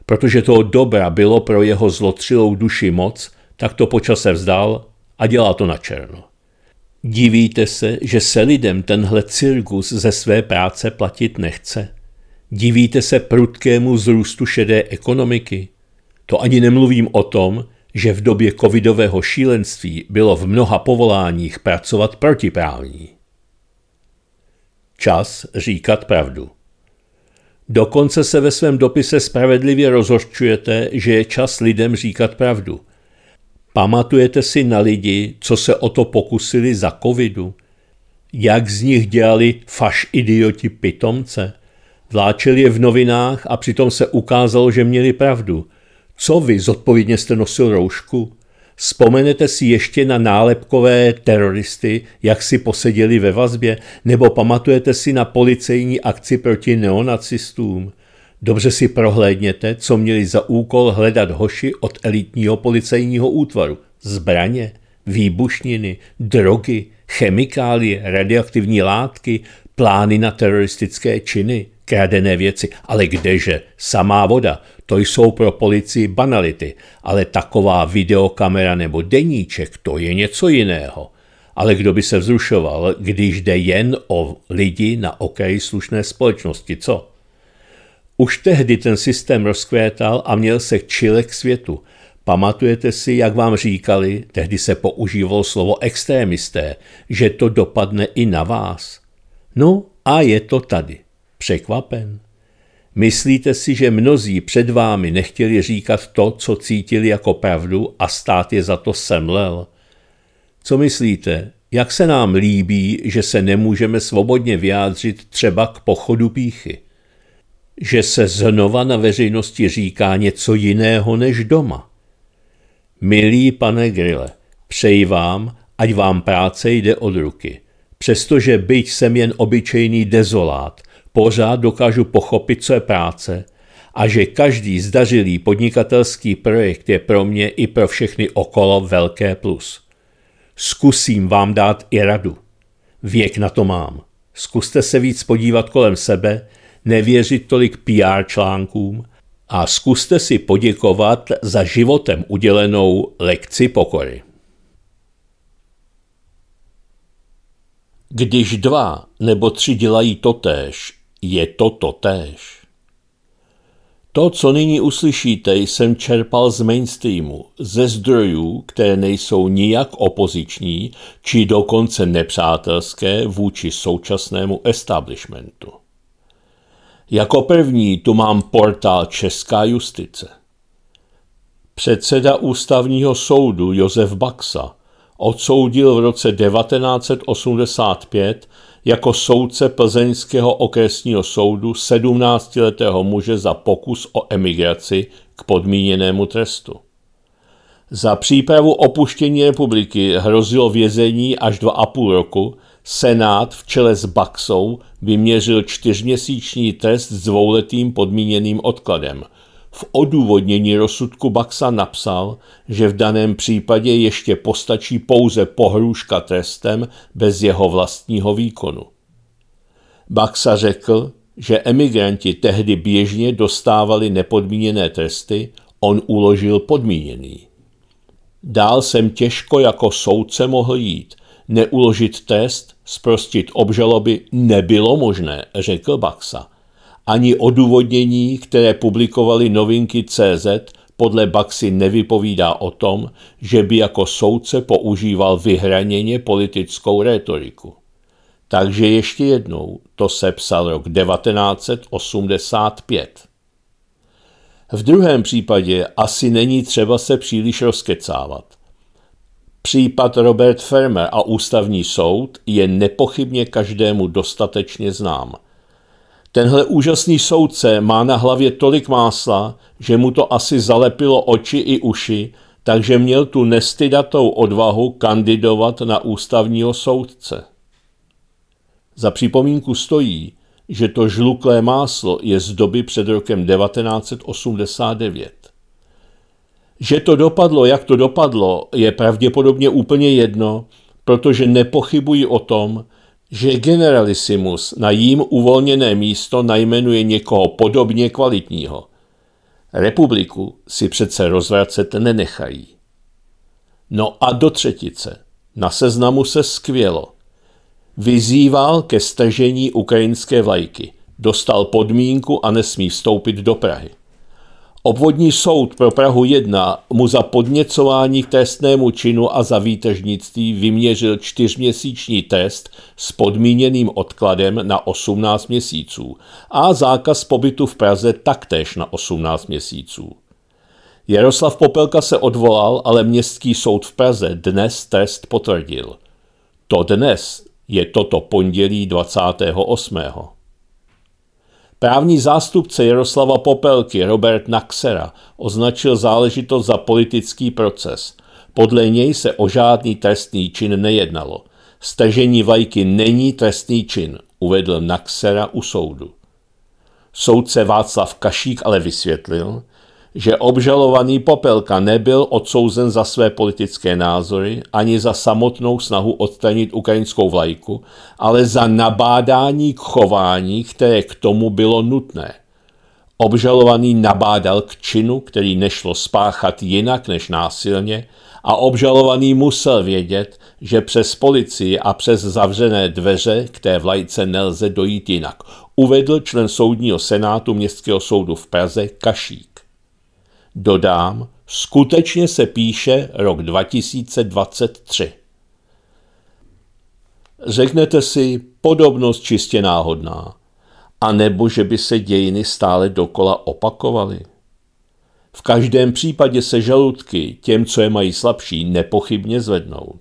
Protože toho dobra bylo pro jeho zlotřilou duši moc, tak to počase vzdal a dělá to na černo. Divíte se, že se lidem tenhle cirkus ze své práce platit nechce? Divíte se prudkému zrůstu šedé ekonomiky? To ani nemluvím o tom, že v době covidového šílenství bylo v mnoha povoláních pracovat protiprávní. Čas říkat pravdu. Dokonce se ve svém dopise spravedlivě rozhořčujete, že je čas lidem říkat pravdu. Pamatujete si na lidi, co se o to pokusili za covidu? Jak z nich dělali faš idioti pitomce? Vláčeli je v novinách a přitom se ukázalo, že měli pravdu – co vy zodpovědně jste nosil roušku? Vzpomenete si ještě na nálepkové teroristy, jak si poseděli ve vazbě, nebo pamatujete si na policejní akci proti neonacistům? Dobře si prohlédněte, co měli za úkol hledat hoši od elitního policejního útvaru. Zbraně, výbušniny, drogy, chemikálie, radioaktivní látky, plány na teroristické činy, Kradené věci. Ale kdeže? Samá voda. To jsou pro policii banality. Ale taková videokamera nebo deníček, to je něco jiného. Ale kdo by se vzrušoval, když jde jen o lidi na okraji slušné společnosti, co? Už tehdy ten systém rozkvétal a měl se čile k světu. Pamatujete si, jak vám říkali, tehdy se používalo slovo extrémisté, že to dopadne i na vás? No a je to tady překvapen? Myslíte si, že mnozí před vámi nechtěli říkat to, co cítili jako pravdu a stát je za to semlel? Co myslíte, jak se nám líbí, že se nemůžeme svobodně vyjádřit třeba k pochodu píchy? Že se znova na veřejnosti říká něco jiného než doma? Milý pane Grille, přeji vám, ať vám práce jde od ruky. Přestože byť jsem jen obyčejný dezolát – pořád dokážu pochopit, co je práce a že každý zdařilý podnikatelský projekt je pro mě i pro všechny okolo velké plus. Zkusím vám dát i radu. Věk na to mám. Zkuste se víc podívat kolem sebe, nevěřit tolik PR článkům a zkuste si poděkovat za životem udělenou lekci pokory. Když dva nebo tři dělají totéž, je to totéž. To, co nyní uslyšíte, jsem čerpal z mainstreamu, ze zdrojů, které nejsou nijak opoziční či dokonce nepřátelské vůči současnému establishmentu. Jako první tu mám portál Česká justice. Předseda ústavního soudu Josef Baxa odsoudil v roce 1985 jako soudce Plzeňského okresního soudu 17-letého muže za pokus o emigraci k podmíněnému trestu. Za přípravu opuštění republiky hrozilo vězení až dva a půl roku, Senát v čele s Baxou vyměřil čtyřměsíční trest s dvouletým podmíněným odkladem – v odůvodnění rozsudku Baxa napsal, že v daném případě ještě postačí pouze pohrůžka trestem bez jeho vlastního výkonu. Baxa řekl, že emigranti tehdy běžně dostávali nepodmíněné tresty, on uložil podmíněný. Dál jsem těžko jako soudce mohl jít. Neuložit test, sprostit obžaloby nebylo možné, řekl Baxa ani odůvodnění, které publikovali novinky CZ, podle Baxy nevypovídá o tom, že by jako soudce používal vyhraněně politickou rétoriku. Takže ještě jednou, to se psal rok 1985. V druhém případě asi není třeba se příliš rozkecávat. Případ Robert Fermer a ústavní soud je nepochybně každému dostatečně znám – Tenhle úžasný soudce má na hlavě tolik másla, že mu to asi zalepilo oči i uši, takže měl tu nestydatou odvahu kandidovat na ústavního soudce. Za připomínku stojí, že to žluklé máslo je z doby před rokem 1989. Že to dopadlo, jak to dopadlo, je pravděpodobně úplně jedno, protože nepochybuji o tom, že generalisimus na jím uvolněné místo najmenuje někoho podobně kvalitního. Republiku si přece rozvracet nenechají. No a do třetice. Na seznamu se skvělo. Vyzýval ke stažení ukrajinské vlajky. Dostal podmínku a nesmí vstoupit do Prahy. Obvodní soud pro Prahu 1 mu za podněcování k trestnému činu a za výtržnictví vyměřil čtyřměsíční trest s podmíněným odkladem na 18 měsíců a zákaz pobytu v Praze taktéž na 18 měsíců. Jaroslav Popelka se odvolal, ale Městský soud v Praze dnes trest potvrdil. To dnes je toto pondělí 28. Právní zástupce Jaroslava Popelky Robert Naxera označil záležitost za politický proces. Podle něj se o žádný trestný čin nejednalo. Stažení vajky není trestný čin, uvedl Naxera u soudu. Soudce Václav Kašík ale vysvětlil, že obžalovaný Popelka nebyl odsouzen za své politické názory ani za samotnou snahu odstranit ukrajinskou vlajku, ale za nabádání k chování, které k tomu bylo nutné. Obžalovaný nabádal k činu, který nešlo spáchat jinak než násilně, a obžalovaný musel vědět, že přes policii a přes zavřené dveře k té vlajce nelze dojít jinak, uvedl člen soudního senátu Městského soudu v Praze Kašík. Dodám, skutečně se píše rok 2023. Řeknete si, podobnost čistě náhodná, a nebo že by se dějiny stále dokola opakovaly. V každém případě se žaludky těm, co je mají slabší, nepochybně zvednou.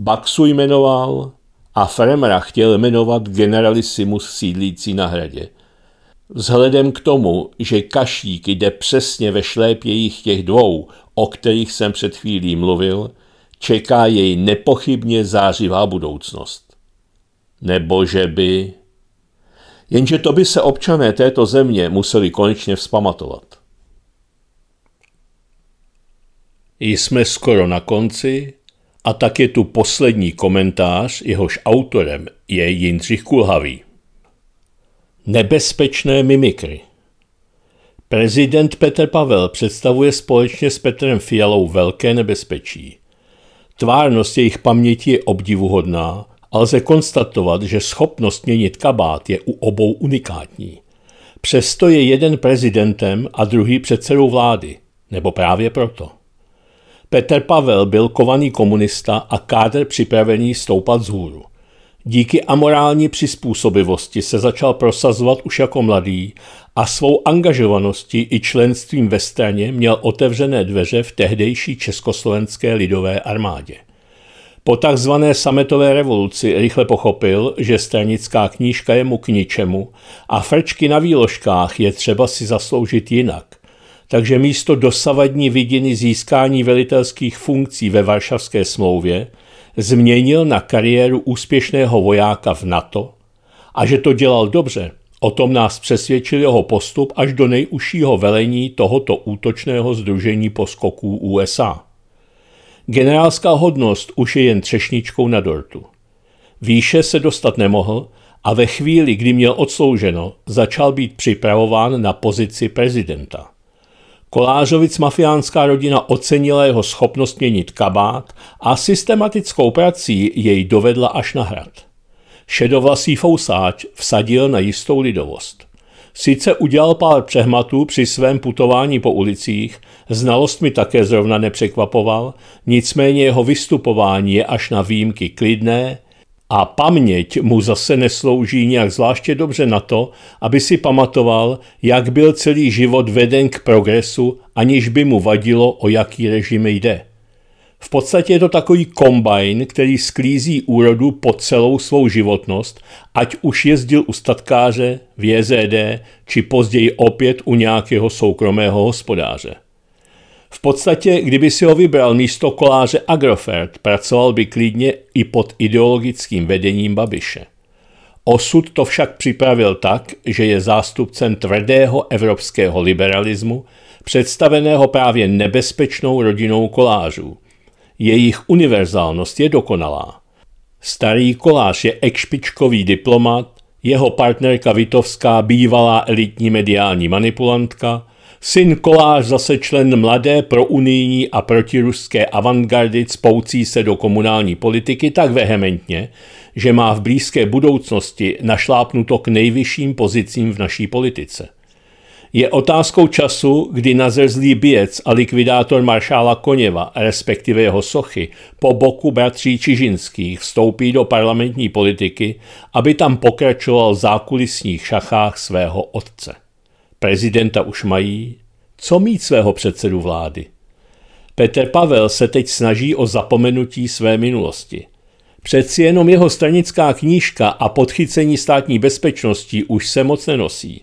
Baxu jmenoval a Fremra chtěl jmenovat generalisimus sídlící na hradě – Vzhledem k tomu, že kašík jde přesně ve šlépějích těch dvou, o kterých jsem před chvílí mluvil, čeká jej nepochybně zářivá budoucnost. Nebo že by... Jenže to by se občané této země museli konečně vzpamatovat. Jsme skoro na konci a tak je tu poslední komentář, jehož autorem je Jindřich Kulhavý. Nebezpečné mimikry Prezident Petr Pavel představuje společně s Petrem Fialou velké nebezpečí. Tvárnost jejich paměti je obdivuhodná a lze konstatovat, že schopnost měnit kabát je u obou unikátní. Přesto je jeden prezidentem a druhý předsedou vlády, nebo právě proto. Petr Pavel byl kovaný komunista a kádr připravený stoupat z hůru. Díky amorální přizpůsobivosti se začal prosazovat už jako mladý a svou angažovaností i členstvím ve straně měl otevřené dveře v tehdejší československé lidové armádě. Po takzvané sametové revoluci rychle pochopil, že stranická knížka je mu k ničemu a frčky na výložkách je třeba si zasloužit jinak. Takže místo dosavadní vidiny získání velitelských funkcí ve Varšavské smlouvě – změnil na kariéru úspěšného vojáka v NATO a že to dělal dobře, o tom nás přesvědčil jeho postup až do nejužšího velení tohoto útočného združení poskoků USA. Generálská hodnost už je jen třešničkou na dortu. Výše se dostat nemohl a ve chvíli, kdy měl odslouženo, začal být připravován na pozici prezidenta. Kolářovic mafiánská rodina ocenila jeho schopnost měnit kabát a systematickou prací jej dovedla až na hrad. Šedovlasý fousáč vsadil na jistou lidovost. Sice udělal pár přehmatů při svém putování po ulicích, znalost mi také zrovna nepřekvapoval, nicméně jeho vystupování je až na výjimky klidné, a paměť mu zase neslouží nějak zvláště dobře na to, aby si pamatoval, jak byl celý život veden k progresu, aniž by mu vadilo, o jaký režim jde. V podstatě je to takový kombajn, který sklízí úrodu po celou svou životnost, ať už jezdil u statkáře, v JZD, či později opět u nějakého soukromého hospodáře. V podstatě, kdyby si ho vybral místo koláře Agrofert, pracoval by klidně i pod ideologickým vedením Babiše. Osud to však připravil tak, že je zástupcem tvrdého evropského liberalismu, představeného právě nebezpečnou rodinou kolářů. Jejich univerzálnost je dokonalá. Starý kolář je ekšpičkový diplomat, jeho partnerka Vitovská bývalá elitní mediální manipulantka – Syn Kolář zase člen mladé pro unijní a protiruské avantgardy spoucí se do komunální politiky tak vehementně, že má v blízké budoucnosti našlápnuto k nejvyšším pozicím v naší politice. Je otázkou času, kdy nazrzlý běc a likvidátor maršála Koněva, respektive jeho sochy, po boku bratří Čižinských vstoupí do parlamentní politiky, aby tam pokračoval v zákulisních šachách svého otce. Prezidenta už mají, co mít svého předsedu vlády? Petr Pavel se teď snaží o zapomenutí své minulosti. Přeci jenom jeho stranická knížka a podchycení státní bezpečnosti už se moc nenosí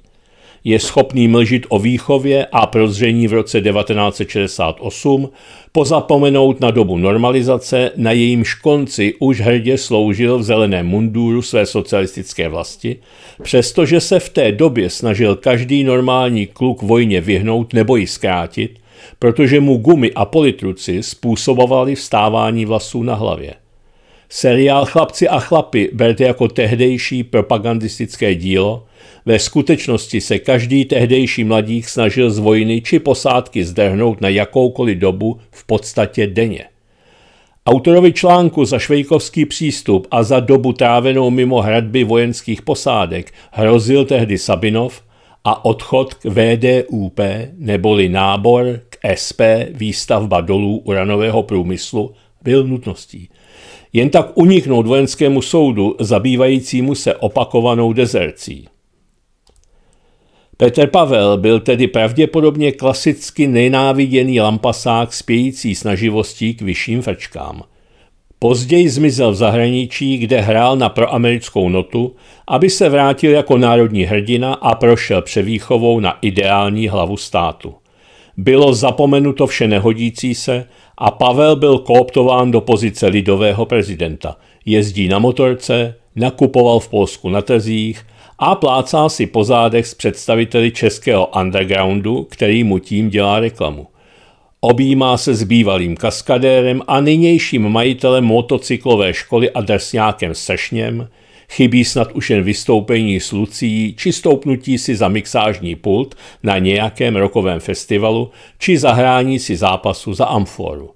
je schopný mlžit o výchově a prozření v roce 1968, pozapomenout na dobu normalizace, na jejím konci už hrdě sloužil v zeleném munduru své socialistické vlasti, přestože se v té době snažil každý normální kluk vojně vyhnout nebo ji zkrátit, protože mu gumy a politruci způsobovali vstávání vlasů na hlavě. Seriál Chlapci a chlapy berte jako tehdejší propagandistické dílo, ve skutečnosti se každý tehdejší mladík snažil z vojny či posádky zdrhnout na jakoukoliv dobu v podstatě denně. Autorovi článku za švejkovský přístup a za dobu trávenou mimo hradby vojenských posádek hrozil tehdy Sabinov a odchod k VDUP neboli nábor k SP výstavba dolů uranového průmyslu byl nutností – jen tak uniknout vojenskému soudu zabývajícímu se opakovanou dezercí. Petr Pavel byl tedy pravděpodobně klasicky nenáviděný lampasák spějící s naživostí k vyšším frčkám. Později zmizel v zahraničí, kde hrál na proamerickou notu, aby se vrátil jako národní hrdina a prošel převýchovou na ideální hlavu státu. Bylo zapomenuto vše nehodící se a Pavel byl kooptován do pozice lidového prezidenta. Jezdí na motorce, nakupoval v Polsku na trzích a plácá si po zádech s představiteli českého undergroundu, který mu tím dělá reklamu. Objímá se s bývalým kaskadérem a nynějším majitelem motocyklové školy a drsňákem Sešněm, Chybí snad už jen vystoupení s Lucí, či stoupnutí si za mixážní pult na nějakém rokovém festivalu, či zahrání si zápasu za amforu.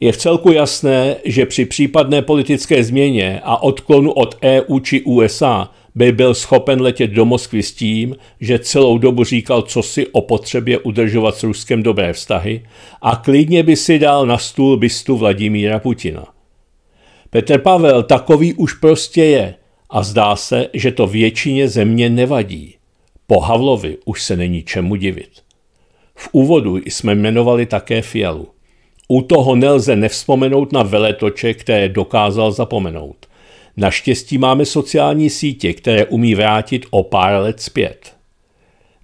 Je v celku jasné, že při případné politické změně a odklonu od EU či USA by byl schopen letět do Moskvy s tím, že celou dobu říkal cosi o potřebě udržovat s Ruskem dobré vztahy a klidně by si dal na stůl bystu Vladimíra Putina. Petr Pavel takový už prostě je a zdá se, že to většině země nevadí. Po Havlovi už se není čemu divit. V úvodu jsme jmenovali také Fialu. U toho nelze nevzpomenout na veletoče, které dokázal zapomenout. Naštěstí máme sociální sítě, které umí vrátit o pár let zpět.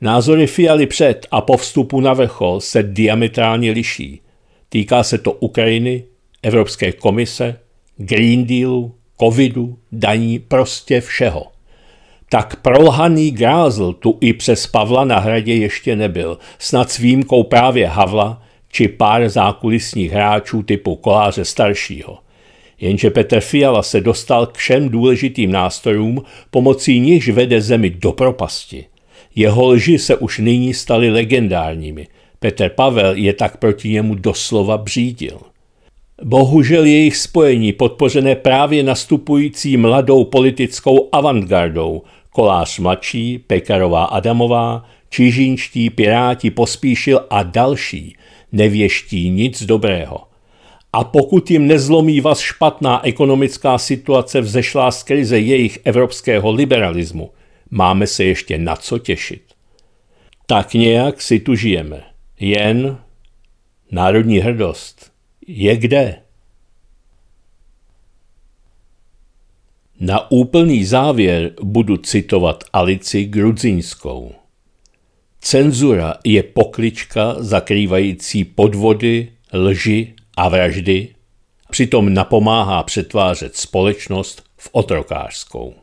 Názory Fialy před a po vstupu na vrchol se diametrálně liší. Týká se to Ukrajiny, Evropské komise, Green Dealu, covidu, daní, prostě všeho. Tak prolhaný grázl tu i přes Pavla na hradě ještě nebyl, snad s výjimkou právě Havla či pár zákulisních hráčů typu koláře staršího. Jenže Petr Fiala se dostal k všem důležitým nástrojům, pomocí nichž vede zemi do propasti. Jeho lži se už nyní staly legendárními. Petr Pavel je tak proti němu doslova břídil. Bohužel jejich spojení, podpořené právě nastupující mladou politickou avantgardou, Kolář mladší, Pekarová Adamová, Čižinští, Piráti Pospíšil a další, nevěští nic dobrého. A pokud jim nezlomí vás špatná ekonomická situace vzešlá z krize jejich evropského liberalismu, máme se ještě na co těšit. Tak nějak si tu žijeme. Jen národní hrdost je kde? Na úplný závěr budu citovat Alici Grudzinskou. Cenzura je poklička zakrývající podvody, lži a vraždy, přitom napomáhá přetvářet společnost v otrokářskou.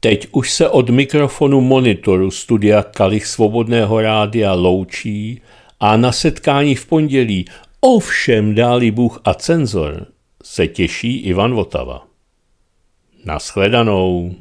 Teď už se od mikrofonu monitoru studia Kalich Svobodného rádia loučí a na setkání v pondělí Ovšem dáli Bůh a cenzor se těší Ivan Votava. Naschledanou.